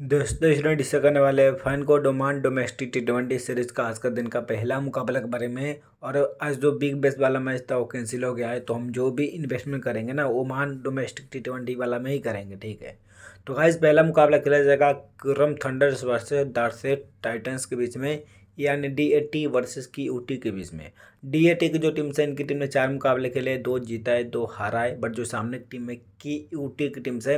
दोस्तों इसमें डिस्कस करने वाले हैं फन को डोमान डोमेस्टिक टी ट्वेंटी सीरीज का आज का दिन का पहला मुकाबला के बारे में और आज जो बिग बेस वाला मैच था वो कैंसिल हो गया है तो हम जो भी इन्वेस्टमेंट करेंगे ना वो मान डोमेस्टिक टी ट्वेंटी वाला में ही करेंगे ठीक है तो खास पहला मुकाबला खेला जाएगा क्रम थंडर्स वर्सेज दारसे टाइटन्स के बीच में यानी D A T versus K U T के बीच में डी ए टी की जो टीम से इनकी टीम ने चार मुकाबले खेले दो जीता है दो हारा है बट जो सामने की टीम है की यू टी की टीम से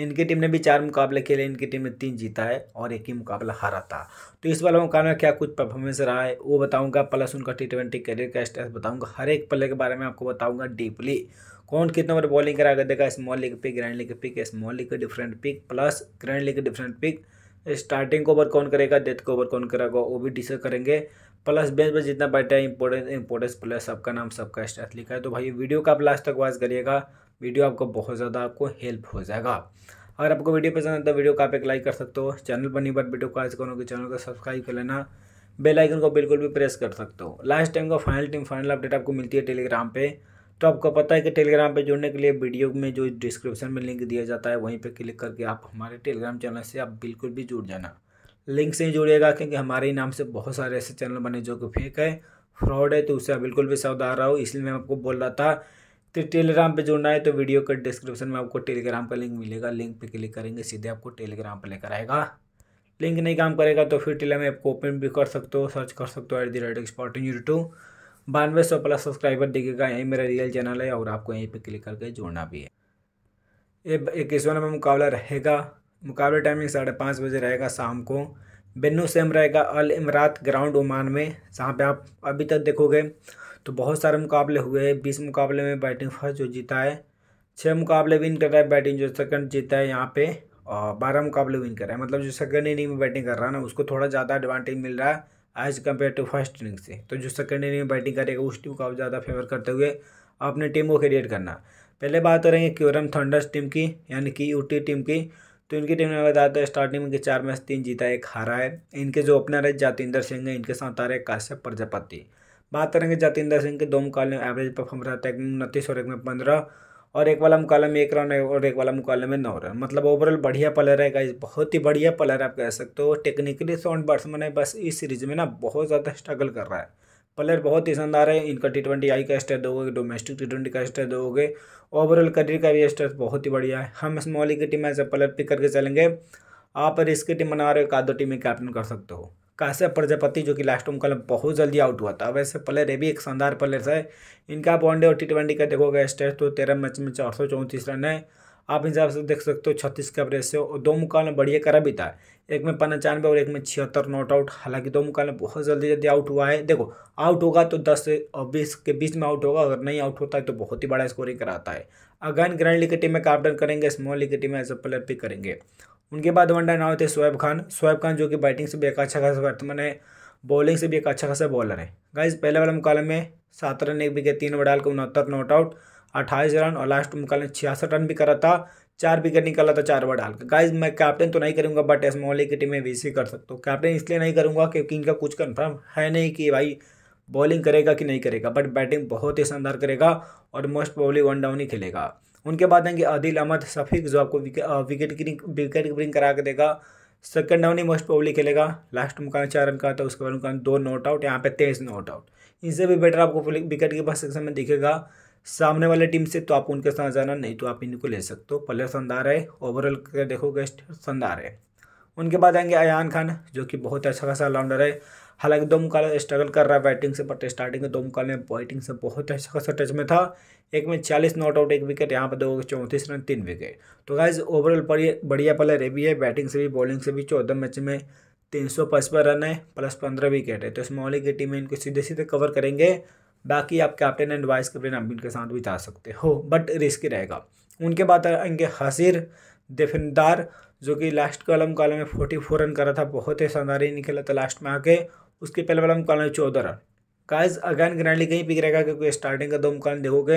इनकी टीम ने भी चार मुकाबले खेले इनकी टीम ने तीन जीता है और एक ही मुकाबला हारा था तो इस वाला मुकाबला क्या कुछ परफॉर्मेंस रहा है वो बताऊंगा प्लस उनका टी ट्वेंटी करियर का स्टेस बताऊंगा हर एक प्लेयर के बारे में आपको बताऊंगा डीपली कौन कितने बार बॉलिंग करा कर देगा small league pick grand league pick small league different pick plus grand league different pick starting over कौन करेगा डेथ को ओवर कौन करेगा वो भी डिसाइड करेंगे प्लस बेंच पर जितना बैठा है इंपोर्टेंस इंपोर्टेंस प्लस सबका नाम सबका स्टेस लिखा है तो भाई वीडियो का आप लास्ट तक वॉच करिएगा वीडियो आपको बहुत ज़्यादा आपको हेल्प हो जाएगा अगर आपको वीडियो पसंद आता है तो वीडियो का आप एक लाइक कर सकते हो चैनल पर नहीं बट वीडियो को आज करोगे चैनल को सब्सक्राइब कर लेना बेल आइकन को बिल्कुल भी प्रेस कर सकते हो लास्ट टाइम का फाइनल टीम फाइनल अपडेट आपको मिलती है टेलीग्राम पे तो आपको पता है कि टेलीग्राम पे जुड़ने के लिए वीडियो में जो डिस्क्रिप्शन में लिंक दिया जाता है वहीं पर क्लिक करके आप हमारे टेलीग्राम चैनल से आप बिल्कुल भी जुड़ जाना लिंक से ही जुड़िएगा क्योंकि हमारे ही नाम से बहुत सारे ऐसे चैनल बने जो कि फेक है फ्रॉड है तो उससे बिल्कुल भी सावधान रहा हो इसलिए मैं आपको बोल रहा था तो टेलीग्राम पे जुड़ना है तो वीडियो के डिस्क्रिप्शन में आपको टेलीग्राम का लिंक मिलेगा लिंक पे क्लिक करेंगे सीधे आपको टेलीग्राम पर लेकर आएगा लिंक नहीं काम करेगा तो फिर टेलीग्राम ऐप को ओपन भी कर सकते हो सर्च कर सकते हो at the rate in YouTube बानवे सौ प्लस सब्सक्राइबर दिखेगा यही मेरा रियल चैनल है और आपको यहीं पर क्लिक करके जोड़ना भी है ये इक्कीसवें में मुकाबला रहेगा मुकाबला टाइमिंग साढ़े पाँच बजे रहेगा शाम को बेनू सेम रहेगा अल इमरात ग्राउंड ओमान में जहाँ पे आप अभी तक देखोगे तो बहुत सारे मुकाबले हुए बीस मुकाबले में बैटिंग फर्स्ट जो जीता है छः मुकाबले विन कर रहा है बैटिंग जो सेकंड जीता है यहाँ पे और बारह मुकाबले विन कर रहा है मतलब जो सेकंड इनिंग में बैटिंग कर रहा है ना उसको थोड़ा ज़्यादा एडवांटेज मिल रहा है as compared to first inning से तो जो सेकंड इनिंग में बैटिंग करेगा उस टीम को आप ज़्यादा फेवर करते हुए अपने टीम को क्रिएट करना पहले बात करेंगे क्योरम थंडर्स टीम की यानी कि यू टीम की तो इनकी टीम ने बताया तो स्टार्टिंग में चार मैच तीन जीता एक हारा है इनके जो ओपनर है जातेंद्र सिंह है इनके साथ आ रहे काश्यप प्रजापति बात करेंगे जतेंद्र सिंह के दो मुकाबले में एवरेज परफॉर्म रहता है उनतीस और एक में पंद्रह और एक वाला मुकाबले में एक रन और एक वाला मुकाबले में नौ रन मतलब ओवरऑल बढ़िया प्लेयर है गाइज बहुत ही बढ़िया प्लेयर आप कह सकते हो टेक्निकली साउंड बैट्समैन है बस इस सीरीज में ना बहुत ज़्यादा स्ट्रगल कर रहा है प्लेयर बहुत ही शानदार है इनका टी ट्वेंटी आई का स्टेट दोगे डोमेस्टिक टी ट्वेंटी का स्टेट दोगे ओवरऑल करियर का भी स्टेट बहुत ही बढ़िया है हम इस की टीम में प्लेयर पिक करके चलेंगे आप रिस्क की टीम बना रहे हो एक आधो टीम में कैप्टन कर सकते हो काश्यप प्रजापति जो कि लास्ट में बहुत जल्दी आउट हुआ था वैसे प्लेयर ये भी एक शानदार प्लेयर है इनका आप वनडे और टी ट्वेंटी का देखोगे स्टेट तो तेरह मैच में चार सौ चौंतीस रन है आप हिसाब से देख सकते हो छत्तीस का एवरेज से और दो मुकाबले बढ़िया करा भी था एक में पंचानवे और एक में छिहत्तर नॉट आउट हालांकि दो मुकाबले बहुत जल्दी जल्दी आउट हुआ है देखो आउट होगा तो दस से और बीस के बीच में आउट होगा अगर नहीं आउट होता है तो बहुत ही बड़ा स्कोरिंग कराता है अगैन ग्रैंड लीग की टीम में कैप्टन करेंगे स्मॉल लीग की टीम में एज ए प्लेयर पिक करेंगे उनके बाद वन डाउन होते हैं शोएब खान शोएब खान जो कि बैटिंग से भी एक अच्छा खासा वर्तमान है बॉलिंग से भी एक अच्छा खासा बॉलर है गाइज पहले वाले मुकाबले में सात रन एक विकेट तीन ओवर डालकर उनहत्तर नॉट आउट अट्ठाईस रन और लास्ट मुकाबले में छियासठ रन भी करा था चार विकेट निकाला था चार ओवर डालकर गाइज मैं कैप्टन तो नहीं करूँगा बट एस मोहल्ले की टीम में वीसी कर सकता हूँ कैप्टन इसलिए नहीं करूँगा क्योंकि इनका कुछ कन्फर्म है नहीं कि भाई बॉलिंग करेगा कि नहीं करेगा बट बैटिंग बहुत ही शानदार करेगा और मोस्ट प्रोबली वन डाउन ही खेलेगा उनके बाद आएंगे आदिल अहमद सफीक जो आपको विकेट विकेट कीपिंग करा के देगा सेकंड राउंड ही मोस्ट प्रोबली खेलेगा लास्ट मुकान चार रन का था उसके बाद मुकान दो नॉट आउट यहाँ पे तेईस नॉट आउट इनसे भी बेटर आपको विकेट कीपर सेक्शन में दिखेगा सामने वाले टीम से तो आप उनके साथ जाना नहीं तो आप इनको ले सकते हो पहले शानदार है ओवरऑल देखो गेस्ट शानदार है उनके बाद आएंगे अयान खान जो कि बहुत अच्छा खासा ऑलराउंडर है हालांकि दो मुकाल स्ट्रगल कर रहा है बैटिंग से बट स्टार्टिंग के दो मुकाल में बैटिंग से बहुत अच्छा खासा टच में था एक में चालीस नॉट आउट एक विकेट यहाँ पर दो चौंतीस रन तीन विकेट तो गाइज ओवरऑल बढ़िया बढ़िया प्लेयर ये भी है बैटिंग से भी बॉलिंग से भी चौदह मैच में तीन सौ पचपन रन है प्लस पंद्रह विकेट है तो इस मौलिक की टीम इनको सीधे सीधे कवर करेंगे बाकी आप कैप्टन एंड वाइस कैप्टन आप इनके साथ भी जा सकते हो बट रिस्क रहेगा उनके बाद आएंगे हासिर दिफिनदार जो कि लास्ट कॉलम कॉलम में फोर्टी फोर रन करा था बहुत ही शानदार ही निकला था लास्ट में आके उसके पहले वाला मुकाबला है चौदह रन काज अगैन ग्रैंडली कहीं पिक रहेगा क्योंकि स्टार्टिंग का दो मुकाबले देखोगे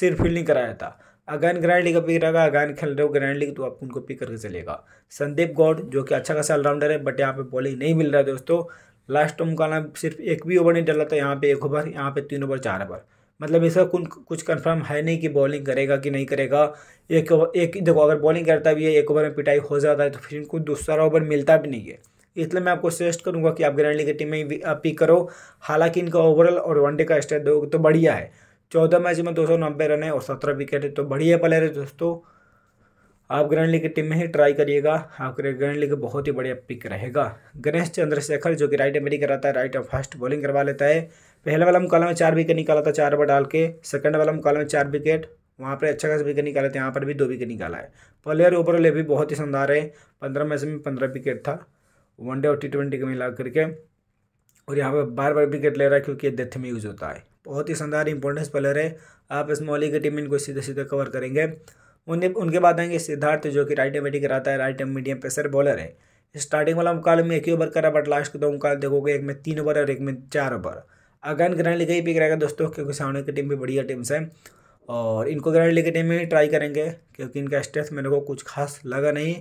सिर्फ फील्डिंग कराया था अगैन ग्रैंडली का पिक रहेगा अगैन खेल रहे हो ग्रैंडली तो आप उनको पिक करके चलेगा संदीप गौड़ जो कि अच्छा खासा ऑलराउंडर है बट यहाँ पे बॉलिंग नहीं मिल रहा है दोस्तों लास्ट का नाम सिर्फ एक भी ओवर नहीं डाला था यहाँ पे एक ओवर यहाँ पे तीन ओवर चार ओवर मतलब इसका कुछ कन्फर्म है नहीं कि बॉलिंग करेगा कि नहीं करेगा एक ओवर एक देखो अगर बॉलिंग करता भी है एक ओवर में पिटाई हो जाता है तो फिर इनको दूसरा ओवर मिलता भी नहीं है इसलिए मैं आपको सजेस्ट करूंगा कि आप ग्रैंड लीग की टीम में ही पिक करो हालांकि इनका ओवरऑल और वनडे का स्टेट दो तो बढ़िया है चौदह मैच में दो सौ नब्बे रन है और सत्रह विकेट है तो बढ़िया प्लेयर है दोस्तों आप ग्रैंड लीग की टीम में ही ट्राई करिएगा आपके ग्रैंड लीग बहुत ही बढ़िया पिक रहेगा गणेश चंद्रशेखर जो कि राइट एम कराता है राइट और फास्ट बॉलिंग करवा लेता है पहले वाला मुकाल में चार विकेट निकाला था चार बार डाल के सेकंड वाला मुकाल में चार विकेट वहाँ पर अच्छा खास विकेट निकाला था यहाँ पर भी दो विकेट निकाला है प्लेयर ओवरऑल भी बहुत ही शानदार है पंद्रह मैच में पंद्रह विकेट था वनडे और टी ट्वेंटी को मिला करके और यहाँ पर बार बार विकेट ले रहा है क्योंकि डेथ में यूज़ होता है बहुत ही शानदार इंपॉर्टेंस प्लेयर है आप इस मौली की टीम इनको सीधे सीधे कवर करेंगे उनके उनके बाद आएंगे सिद्धार्थ जो कि राइट एमेटी कराता है right arm medium pacer bowler है स्टार्टिंग वाला मुकाल में एक ही ओवर करा बट लास्ट के दो मुकाल देखोगे एक में तीन ओवर और एक में चार ओवर अगन ग्रैंड लेके ही पिक रहेगा दोस्तों क्योंकि सामने की टीम भी बढ़िया टीम्स है और इनको ग्रैंड लेके टीम में ही ट्राई करेंगे क्योंकि इनका स्ट्रेस मेरे को कुछ खास लगा नहीं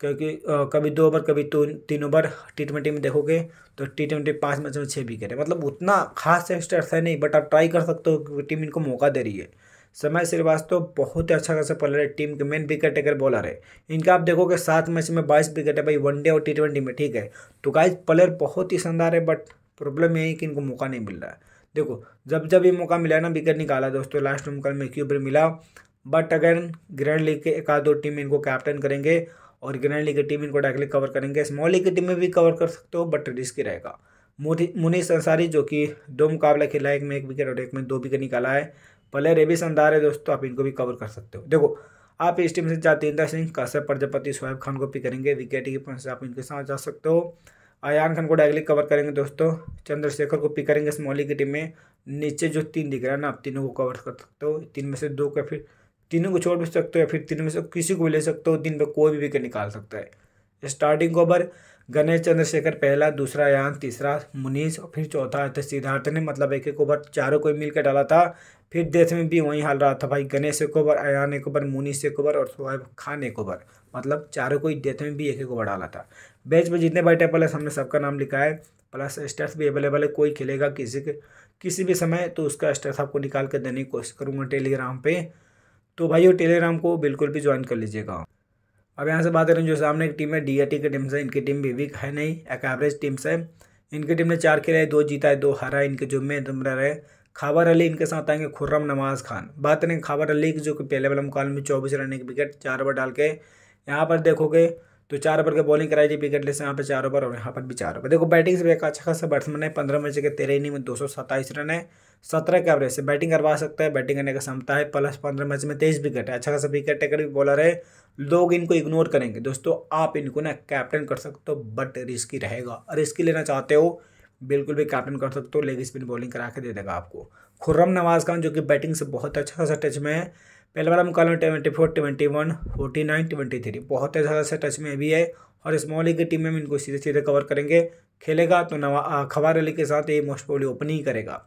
क्योंकि कभी दो ओवर कभी तीन ओवर टी ट्वेंटी में देखोगे तो टी ट्वेंटी पाँच मैच में छः विकेट है मतलब उतना खास एक्स्ट्रेस है नहीं बट आप ट्राई कर सकते हो टीम इनको मौका दे रही है समय श्रीवास्तव बहुत ही अच्छा खासा प्लेयर है टीम के मेन विकेट टेकर बॉलर है इनका आप देखोगे सात मैच में बाईस विकेट है भाई वनडे और टी ट्वेंटी में ठीक है तो गाइज प्लेयर बहुत ही शानदार है बट प्रॉब्लम यही है कि इनको मौका नहीं मिल रहा है देखो जब जब ये मौका मिला ना विकेट निकाला दोस्तों लास्ट में कल में क्यूबर मिला बट अगर ग्रैंड लीग के एक आध दो टीम इनको कैप्टन करेंगे और ग्रैंड लीग की टीम इनको डायरेक्टली कवर करेंगे स्मॉल लीग की टीम में भी कवर कर सकते हो बट रिस्की रहेगा मुनीस अंसारी जो कि दो मुकाबला खेला है एक में एक विकेट और एक में दो विकेट निकाला है प्लेयर ये भी शानदार है दोस्तों आप इनको भी कवर कर सकते हो देखो आप इस टीम से जातेंद्र सिंह कश्यप प्रजापति शोहेब खान को पिक करेंगे विकेट कीपर से आप इनके साथ जा सकते हो अयान खान को डायरेक्टली कवर करेंगे दोस्तों चंद्रशेखर को पिक करेंगे स्मॉली की टीम में नीचे जो तीन दिख रहा है ना आप तीनों को कवर कर सकते हो तीन में से दो का फिर तीनों को छोड़ भी सकते हो या फिर तीनों में से किसी को भी ले सकते हो दिन में कोई भी विकेट निकाल सकता है स्टार्टिंग ओवर गणेश चंद्रशेखर पहला दूसरा यान तीसरा मुनीस और फिर चौथा था सिद्धार्थ ने मतलब एक एक ओवर चारों को मिलकर डाला था फिर देश में भी वही हाल रहा था भाई गणेश एक ओवर अयान एक ओवर मुनीस एक ओवर और सोहेब खान एक ओवर मतलब चारों को ही देश में भी एक एक ओवर डाला था बेच में जितने बैठे प्लस हमने सबका नाम लिखा है प्लस स्टेट्स भी अवेलेबल है कोई खेलेगा किसी के किसी भी समय तो उसका स्टेट्स आपको निकाल कर देने की कोशिश करूँगा टेलीग्राम पर तो भाई वो टेलीग्राम को बिल्कुल भी ज्वाइन कर लीजिएगा अब यहाँ से बात करें जो सामने की टीम है डी की टीम से इनकी टीम भी वीक है नहीं एक एवरेज टीम से इनकी टीम ने चार खेले दो जीता है दो हारा इनके जुम्मे दुमरा रहे खाबर अली इनके साथ आएंगे खुर्रम नमाज खान बात करें खाबर अली की जो कि पहले वाले मुकाबले में चौबीस रन एक विकेट चार ओवर डाल के यहाँ पर देखोगे तो चार ओवर के बॉलिंग कराई थी विकेट लेस यहाँ पर चार ओवर और यहाँ पर भी चार ओवर देखो बैटिंग से भी एक अच्छा खासा बैट्समैन है पंद्रह मैच के तेरह इनिंग में दो सौ सत्ताईस रन है सत्रह के एवरेज से बैटिंग करवा सकता है बैटिंग करने का क्षमता है प्लस पंद्रह मैच में तेईस विकेट है अच्छा खासा विकेट टेकर भी बॉलर है लोग इनको इग्नोर करेंगे दोस्तों आप इनको ना कैप्टन कर सकते हो बट रिस्की रहेगा रिस्की लेना चाहते हो बिल्कुल भी कैप्टन कर सकते हो लेग स्पिन बॉलिंग करा के दे देगा आपको खुर्रम नवाज खान जो कि बैटिंग से बहुत अच्छा खासा टच में है पहले वाला मुकाबला twenty four twenty one forty nine twenty three बहुत ही ज़्यादा से टच में भी है और स्मॉल लीग की टीम में इनको सीधे सीधे कवर करेंगे खेलेगा तो नवा अखबार अली के साथ ये मोस्ट ओपन ओपनिंग करेगा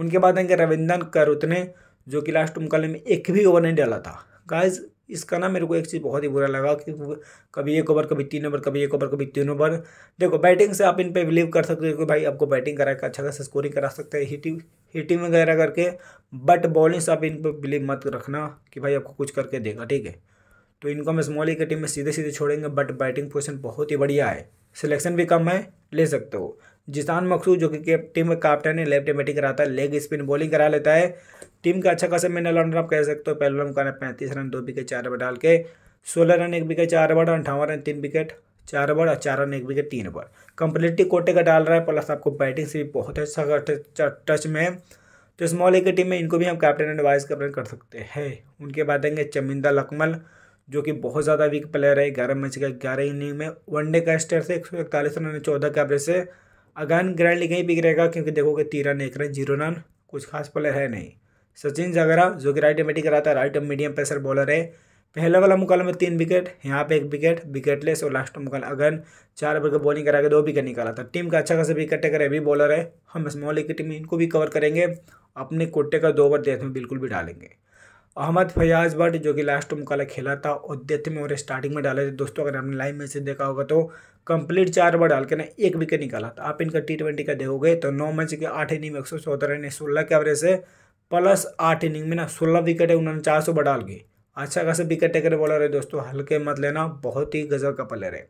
उनके बाद आएंगे रविंद्रन करुतने जो कि लास्ट मुकाबले में एक भी ओवर नहीं डाला था गाइज इसका ना मेरे को एक चीज़ बहुत ही बुरा लगा कि कभी एक ओवर कभी तीन ओवर कभी एक ओवर कभी तीन ओवर देखो बैटिंग से आप इन पर बिलीव कर सकते हो कि भाई आपको बैटिंग करा के अच्छा खासा स्कोरिंग करा सकते हैं हिटिंग हिटिंग वगैरह करके बट बॉलिंग से आप इन पर बिलीव मत रखना कि भाई आपको कुछ करके देगा ठीक है तो इनको हम स्मॉल की टीम में सीधे सीधे छोड़ेंगे बट बैटिंग पोजिशन बहुत ही बढ़िया है सिलेक्शन भी कम है ले सकते हो जिसान मकसूद जो कि टीम का कैप्टन है लेफ्ट बैटिंग कराता है लेग स्पिन बॉलिंग करा लेता है टीम का अच्छा खासा मिनल ऑलराउंडर आप कह सकते हो पहले रन का पैंतीस रन दो विकेट चार ओवर डाल के सोलह रन एक विकेट चार ओवर अंठावन रन तीन विकेट चार ओवर और चार रन एक विकेट तीन ओवर कंप्लीटली कोटे का डाल रहा है प्लस आपको बैटिंग से भी बहुत अच्छा टच में है तो स्मॉल एक की टीम में इनको भी हम कैप्टन एंड वाइस कैप्टन कर सकते हैं उनके बाद आएंगे चमिंदा लकमल जो कि बहुत ज़्यादा वीक प्लेयर है ग्यारह मैच का ग्यारह इनिंग में वनडे का स्टेट से एक सौ इकतालीस रन चौदह के एवरेज से अगन ग्रैंड लीग ही बिगड़ेगा क्योंकि देखोगे रन एक रन जीरो रन कुछ खास प्लेयर है नहीं सचिन जागरा जो कि राइट एमेटी कराता है राइट मीडियम पेसर बॉलर है पहले वाला मुकाल में तीन विकेट यहाँ पे एक विकेट विकेटलेस और लास्ट मुकाल अगन चार ओवर का बॉलिंग करा के दो विकेट निकाला था टीम का अच्छा खासा विकेट टेकर भी बॉलर है हम स्मॉल लीग की टीम इनको भी कवर करेंगे अपने कोटे का दो ओवर देख में बिल्कुल भी डालेंगे अहमद फयाज भट्ट जो कि लास्ट मुकाला खेला था उद्यत में और स्टार्टिंग में डाले थे दोस्तों अगर आपने लाइव मैसेज देखा होगा तो कंप्लीट चार बार डाल के ना एक विकेट निकाला था आप इनका टी ट्वेंटी का देखोगे तो नौ मैच के आठ इनिंग में एक सौ चौदह रन सोलह के एवरेज से प्लस आठ इनिंग में ना सोलह विकेट है उन्होंने चार सौ डाल के अच्छा खासा विकेट टेकर बॉलर है दोस्तों हल्के मत लेना बहुत ही गजब का प्लेयर है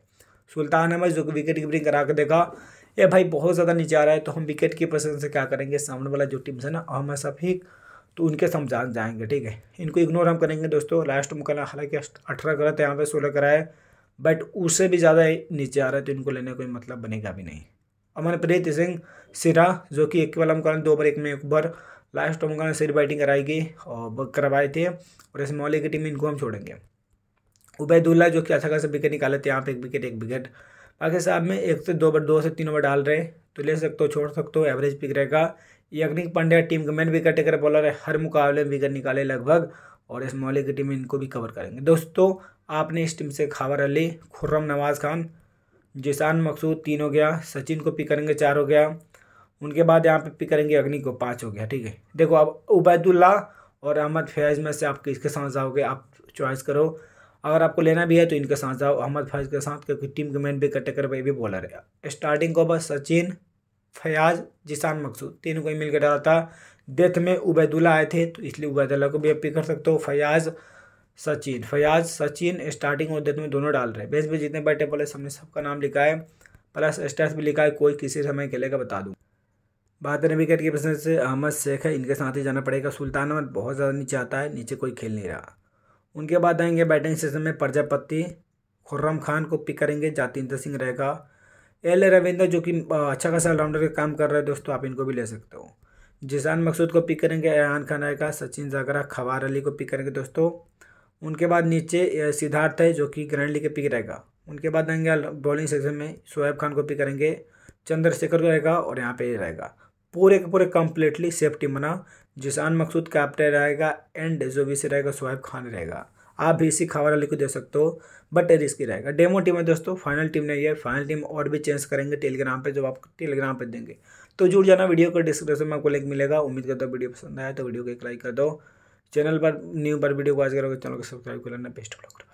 सुल्तान अहमद जो कि विकेट कीपरिंग करा के देखा ये भाई बहुत ज़्यादा नीचे आ रहा है तो हम विकेट कीपर से क्या करेंगे सामने वाला जो टीम है ना अहमद शफीक तो उनके समझान जाएंगे ठीक है इनको इग्नोर हम करेंगे दोस्तों लास्ट में हालांकि अठारह गलत है यहाँ पे सोलह कराए बट उससे भी ज़्यादा नीचे आ रहा है तो इनको लेने कोई मतलब बनेगा भी नहीं अमन प्रीत सिंह सिरा जो कि एक वाला मुकान दो ओवर एक में एक ओवर लास्ट मुकान सिर बैटिंग कराएगी और करवाए थे और इस मौलिक की टीम इनको हम छोड़ेंगे उबैदुल्ला जो कि अच्छा खासा विकेट निकाले थे यहाँ पे एक विकेट एक विकेट बाकी साहब में एक से दो ओवर दो से तीन ओवर डाल रहे हैं तो ले सकते हो छोड़ सकते हो एवरेज पिक रहेगा यज्ञिक पांड्या टीम के मेन विकेट टेकर बॉलर है हर मुकाबले में विकेट निकाले लगभग और इस मौलिक की टीम इनको भी कवर करेंगे दोस्तों आपने इस टीम से खबर अली खुर्रम नवाज़ खान जिसान मकसूद तीन हो गया सचिन को पिक करेंगे चार हो गया उनके बाद यहाँ पे पिक करेंगे अग्नि को पाँच हो गया ठीक है देखो अब उबैदुल्ला और अहमद फैज़ में से आप किसके साथ जाओगे आप चॉइस करो अगर आपको लेना भी है तो इनके साथ जाओ अहमद फैज़ के साथ क्योंकि टीम के मेन भी टेकर भाई भी बॉलर है स्टार्टिंग को बस सचिन फयाज जिसान मकसूद तीनों को ही मिलकर डाला था डेथ में उबैदुल्ला आए थे तो इसलिए उबैदुल्ला को भी आप पिक कर सकते हो फयाज सचिन फयाज सचिन स्टार्टिंग और डेथ में दोनों डाल रहे हैं बेस पे जितने बैठे पहले हमने सबका नाम लिखा है प्लस स्टेट्स भी लिखा है कोई किसी समय खेलेगा बता दूँ बहत्तर विकेट के प्रश्न से अहमद शेख है इनके साथ ही जाना पड़ेगा सुल्तान अहमद बहुत ज़्यादा नीचे आता है नीचे कोई खेल नहीं रहा उनके बाद आएंगे बैटिंग सेशन में प्रजापति खुर्रम खान को पिक करेंगे जातेंद्र सिंह रहेगा एल रविंद्र जो कि अच्छा खासा ऑलराउंडर का काम कर रहे हैं दोस्तों आप इनको भी ले सकते हो जिसान मकसूद को पिक करेंगे एहान खाना का सचिन जागरा खवार अली को पिक करेंगे दोस्तों उनके बाद नीचे सिद्धार्थ है जो कि ग्रैंड लीग के पिक रहेगा उनके बाद आएंगे बॉलिंग सेक्शन में शोएब खान को पिक करेंगे चंद्रशेखर रहेगा और यहाँ पे रहेगा पूरे के पूरे कम्प्लीटली सेफ्टी बना जिसान मकसूद कैप्टन रहेगा एंड जो भी से रहेगा शोएब खान रहेगा आप भी इसी खबर वाले को दे सकते हो बट रिस्की रहेगा डेमो टीम है दोस्तों फाइनल टीम नहीं है फाइनल टीम और भी चेंज करेंगे टेलीग्राम पे जब आप टेलीग्राम पे देंगे तो जुड़ जाना वीडियो के डिस्क्रिप्शन में आपको लिंक मिलेगा उम्मीद करता हूँ वीडियो पसंद आया तो वीडियो को एक लाइक कर दो चैनल पर न्यू पर वीडियो को आज करोगे चैनल को सब्सक्राइब कर लेना बेस्ट ब्लॉग